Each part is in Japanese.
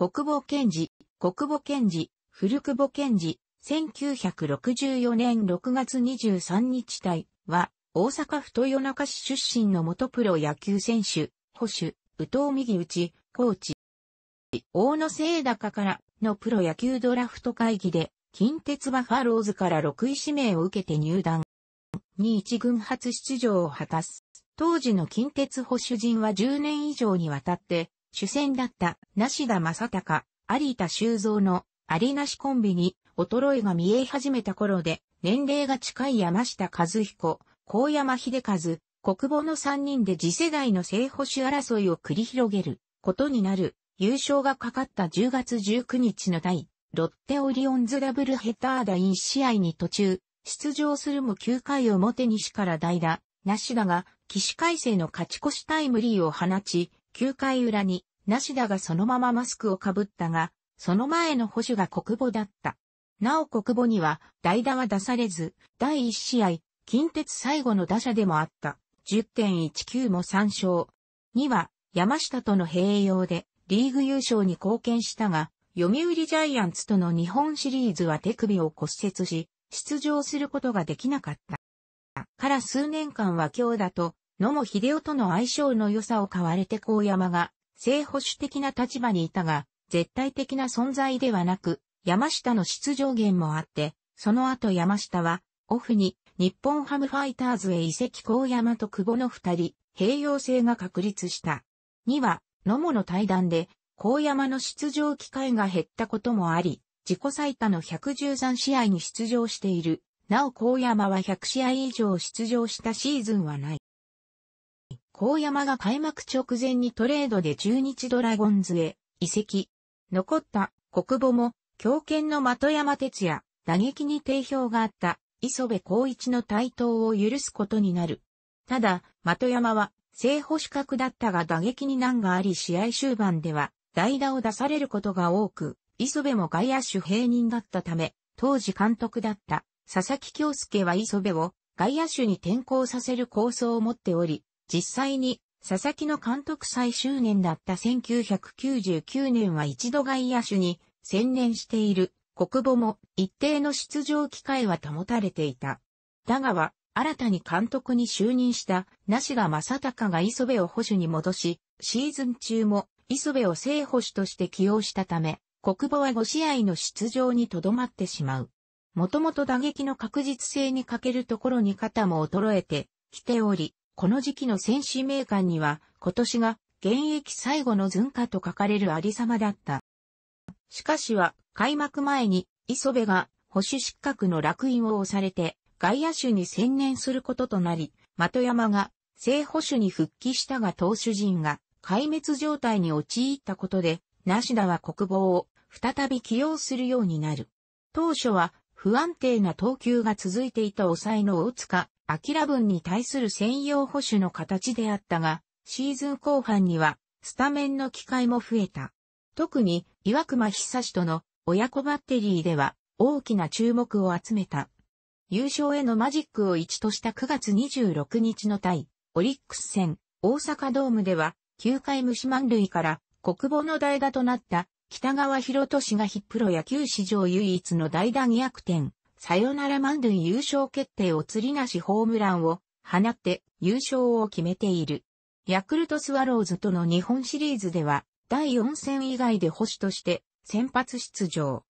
国母賢治、国母賢治、古久保賢治、1964年6月23日体は、大阪府豊中市出身の元プロ野球選手、保守、宇藤右内、コーチ。大野聖高からのプロ野球ドラフト会議で、近鉄バファローズから6位指名を受けて入団。に一軍初出場を果たす。当時の近鉄保守陣は10年以上にわたって、主戦だった梨田正隆、有田修造の有りコンビに衰えが見え始めた頃で、年齢が近い山下和彦、高山秀和、国母の3人で次世代の正保守争いを繰り広げることになる優勝がかかった10月19日の第、ロッテオリオンズダブルヘッダー第1試合に途中出場するも9回表西から代打、梨田が、起死回生の勝ち越しタイムリーを放ち、9回裏にナシダがそのままマスクをかぶったが、その前の保守が国母だった。なお国母には代打は出されず、第1試合、近鉄最後の打者でもあった。10.19も参照。2は、山下との併用で、リーグ優勝に貢献したが、読売ジャイアンツとの日本シリーズは手首を骨折し、出場することができなかった。から数年間は強打と、野茂秀夫との相性の良さを買われて高山が正保守的な立場にいたが、絶対的な存在ではなく、山下の出場源もあって、その後山下は、オフに、日本ハムファイターズへ移籍高山と久保の二人、併用性が確立した。には、野茂の対談で、高山の出場機会が減ったこともあり、自己最多の113試合に出場している。なお高山は100試合以上出場したシーズンはない。高山が開幕直前にトレードで中日ドラゴンズへ移籍。残った国母も強肩の的山哲也、打撃に定評があった磯部孝一の対等を許すことになる。ただ、的山は正捕資格だったが打撃に難があり試合終盤では代打を出されることが多く、磯部も外野手平人だったため、当時監督だった佐々木京介は磯部を外野手に転向させる構想を持っており、実際に、佐々木の監督最終年だった1999年は一度外野手に専念している国母も一定の出場機会は保たれていた。だがは、新たに監督に就任した梨賀正隆が磯部を保守に戻し、シーズン中も磯部を正保守として起用したため、国母は5試合の出場にとどまってしまう。もともと打撃の確実性に欠けるところに肩も衰えてきており、この時期の戦士名鑑には、今年が現役最後の寸化と書かれるありさまだった。しかしは、開幕前に、磯部が保守失格の落印を押されて、外野手に専念することとなり、的山が正捕手に復帰したが投手陣が壊滅状態に陥ったことで、梨田は国防を再び起用するようになる。当初は不安定な投球が続いていた抑えの大塚、アキラ文に対する専用保守の形であったが、シーズン後半には、スタメンの機会も増えた。特に、岩隈久志との親子バッテリーでは、大きな注目を集めた。優勝へのマジックを1とした9月26日の対、オリックス戦、大阪ドームでは、9回虫満塁から、国防の代打となった、北川博俊がヒップロ野球史上唯一の代打2 200点。サヨナラ満塁優勝決定を釣りなしホームランを放って優勝を決めている。ヤクルトスワローズとの日本シリーズでは、第4戦以外で保守として先発出場。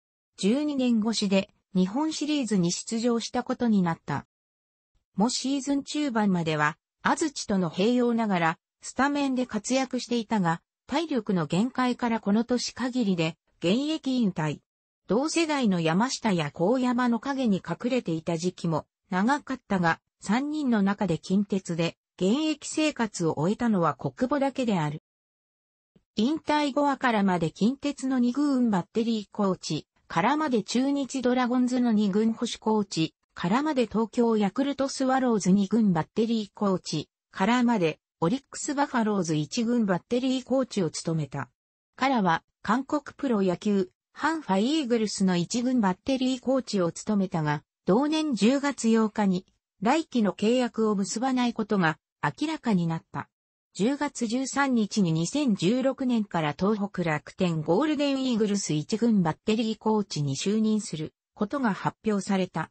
12年越しで日本シリーズに出場したことになった。もシーズン中盤までは、安土との併用ながら、スタメンで活躍していたが、体力の限界からこの年限りで、現役引退。同世代の山下や高山の陰に隠れていた時期も長かったが、3人の中で近鉄で現役生活を終えたのは国母だけである。引退後はからまで近鉄の2軍バッテリーコーチ、からまで中日ドラゴンズの2軍保守コーチ、からまで東京ヤクルトスワローズ2軍バッテリーコーチ、からまでオリックスバファローズ1軍バッテリーコーチを務めた。からは韓国プロ野球ハンファイーグルスの一軍バッテリーコーチを務めたが、同年10月8日に来期の契約を結ばないことが明らかになった。10月13日に2016年から東北楽天ゴールデンイーグルス一軍バッテリーコーチに就任することが発表された。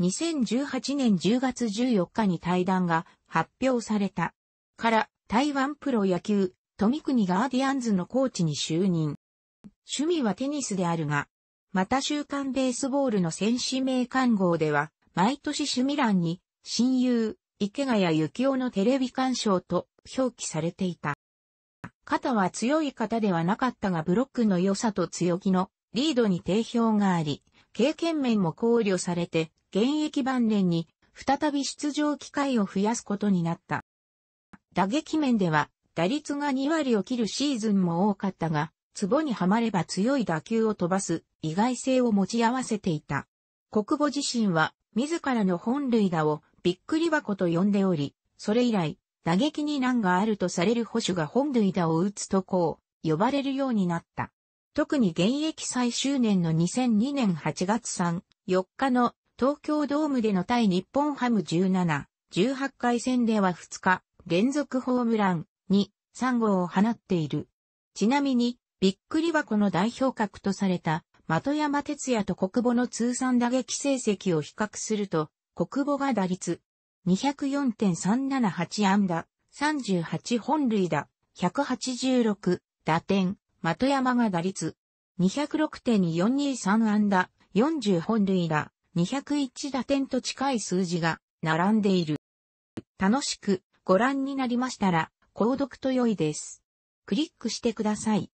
2018年10月14日に対談が発表された。から台湾プロ野球、富国ガーディアンズのコーチに就任。趣味はテニスであるが、また週刊ベースボールの選手名鑑号では、毎年趣味欄に、親友、池谷幸雄のテレビ鑑賞と表記されていた。肩は強い方ではなかったがブロックの良さと強気のリードに定評があり、経験面も考慮されて、現役晩年に再び出場機会を増やすことになった。打撃面では打率が2割を切るシーズンも多かったが、壺にはまれば強い打球を飛ばす意外性を持ち合わせていた。国母自身は自らの本塁打をびっくり箱と呼んでおり、それ以来、打撃に難があるとされる保守が本塁打を打つとこう、呼ばれるようになった。特に現役最終年の2002年8月3、4日の東京ドームでの対日本ハム17、18回戦では2日、連続ホームラン、に3号を放っている。ちなみに、びっくり箱の代表格とされた、的山哲也と国母の通算打撃成績を比較すると、国母が打率204.378安打、38本塁打、186打点、的山が打率206.423安打、40本塁打、201打点と近い数字が並んでいる。楽しくご覧になりましたら、購読と良いです。クリックしてください。